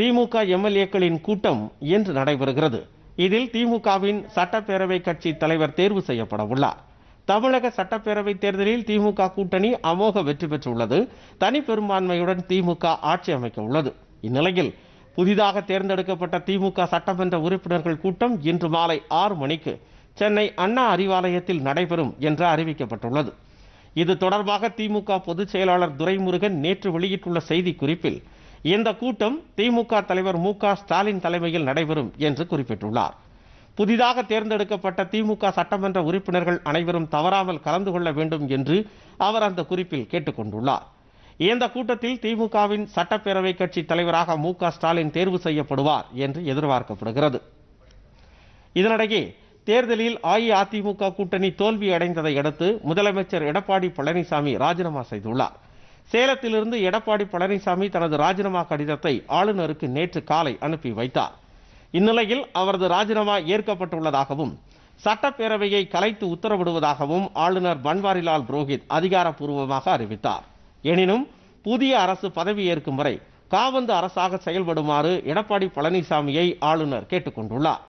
திமுக எம்எல்ஏக்களின் கூட்டம் இன்று நடைபெறுகிறது இதில் திமுகவின் சட்டப்பேரவை கட்சி தலைவர் தேர்வு செய்யப்பட உள்ளார் தமிழக சட்டப்பேரவை தேர்தலில் திமுக கூட்டணி அமோக வெற்றி பெற்றுள்ளது தனி பெரும்பான்மையுடன் திமுக ஆட்சி அமைக்க உள்ளது இந்நிலையில் புதிதாக தேர்ந்தெடுக்கப்பட்ட திமுக சட்டமன்ற உறுப்பினர்கள் கூட்டம் இன்று மாலை ஆறு மணிக்கு சென்னை அண்ணா அறிவாலயத்தில் நடைபெறும் என்று அறிவிக்கப்பட்டுள்ளது இது தொடர்பாக திமுக பொதுச் செயலாளர் துரைமுருகன் நேற்று வெளியிட்டுள்ள செய்திக்குறிப்பில் குறிப்பில் இந்த கூட்டம் திமுக தலைவர் மு ஸ்டாலின் தலைமையில் நடைபெறும் என்று குறிப்பிட்டுள்ளார் புதிதாக தேர்ந்தெடுக்கப்பட்ட திமுக சட்டமன்ற உறுப்பினர்கள் அனைவரும் தவறாமல் கலந்து கொள்ள வேண்டும் என்று அவர் அந்த குறிப்பில் கேட்டுக்கொண்டுள்ளார் இந்த கூட்டத்தில் திமுகவின் சட்டப்பேரவை கட்சி தலைவராக மு ஸ்டாலின் தேர்வு செய்யப்படுவார் என்று எதிர்பார்க்கப்படுகிறது இதனிடையே தேர்தலில் அஇஅதிமுக கூட்டணி தோல்வி அடைந்ததை அடுத்து முதலமைச்சர் எடப்பாடி பழனிசாமி ராஜினாமா செய்துள்ளார் சேலத்திலிருந்து எடப்பாடி பழனிசாமி தனது ராஜினாமா கடிதத்தை ஆளுநருக்கு நேற்று காலை அனுப்பி வைத்தார் இந்நிலையில் அவரது ராஜினாமா ஏற்கப்பட்டுள்ளதாகவும் சட்டப்பேரவையை கலைத்து உத்தரவிடுவதாகவும் ஆளுநர் பன்வாரிலால் புரோஹித் அதிகாரப்பூர்வமாக அறிவித்தார் எனினும் புதிய அரசு பதவியேற்கும் வரை காவந்து அரசாக செயல்படுமாறு எடப்பாடி பழனிசாமியை ஆளுநர் கேட்டுக்கொண்டுள்ளார்